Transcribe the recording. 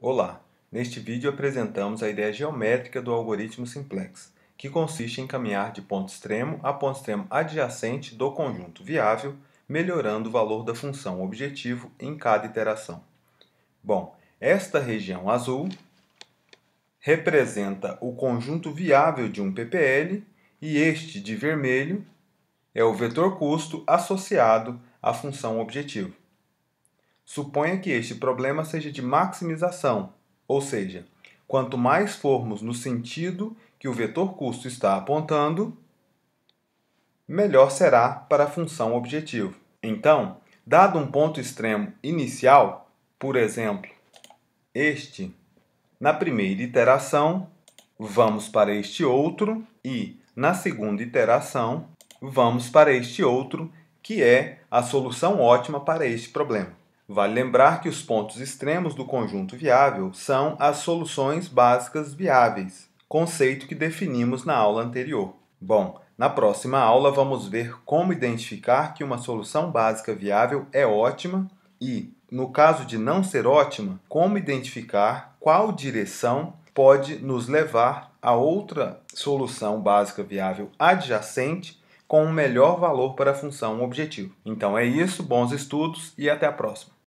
Olá! Neste vídeo apresentamos a ideia geométrica do algoritmo simplex, que consiste em caminhar de ponto extremo a ponto extremo adjacente do conjunto viável, melhorando o valor da função objetivo em cada iteração. Bom, esta região azul representa o conjunto viável de um PPL e este de vermelho é o vetor custo associado à função objetivo. Suponha que este problema seja de maximização, ou seja, quanto mais formos no sentido que o vetor custo está apontando, melhor será para a função objetivo. Então, dado um ponto extremo inicial, por exemplo, este, na primeira iteração, vamos para este outro e, na segunda iteração, vamos para este outro, que é a solução ótima para este problema. Vale lembrar que os pontos extremos do conjunto viável são as soluções básicas viáveis, conceito que definimos na aula anterior. Bom, na próxima aula vamos ver como identificar que uma solução básica viável é ótima e, no caso de não ser ótima, como identificar qual direção pode nos levar a outra solução básica viável adjacente com o um melhor valor para a função objetivo. Então é isso, bons estudos e até a próxima.